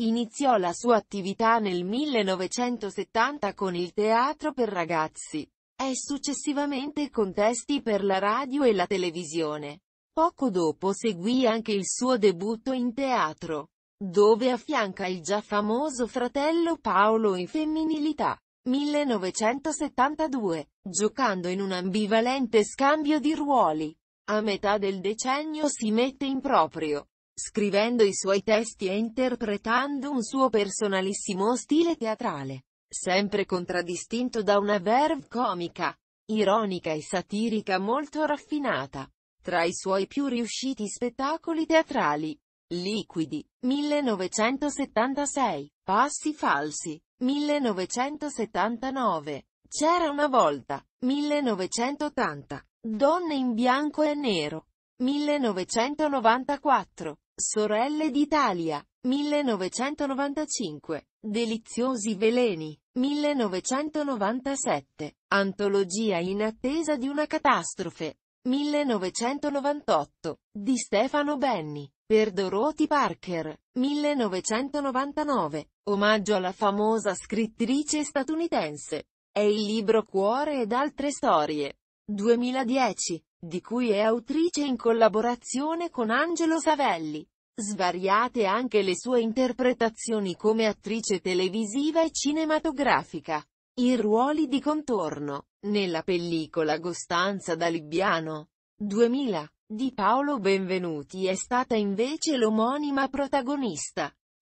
Iniziò la sua attività nel 1970 con il teatro per ragazzi e successivamente con testi per la radio e la televisione. Poco dopo seguì anche il suo debutto in teatro, dove affianca il già famoso fratello Paolo in Femminilità. 1972, giocando in un ambivalente scambio di ruoli. A metà del decennio si mette in proprio scrivendo i suoi testi e interpretando un suo personalissimo stile teatrale, sempre contraddistinto da una verve comica, ironica e satirica molto raffinata. Tra i suoi più riusciti spettacoli teatrali, Liquidi, 1976, Passi falsi, 1979, C'era una volta, 1980, Donne in bianco e nero, 1994, Sorelle d'Italia, 1995. Deliziosi veleni, 1997. Antologia in attesa di una catastrofe, 1998. Di Stefano Benni. Per Dorothy Parker, 1999. Omaggio alla famosa scrittrice statunitense. È il libro Cuore ed altre storie. 2010 di cui è autrice in collaborazione con Angelo Savelli. Svariate anche le sue interpretazioni come attrice televisiva e cinematografica. I ruoli di contorno, nella pellicola Costanza da Libbiano, 2000, di Paolo Benvenuti è stata invece l'omonima protagonista.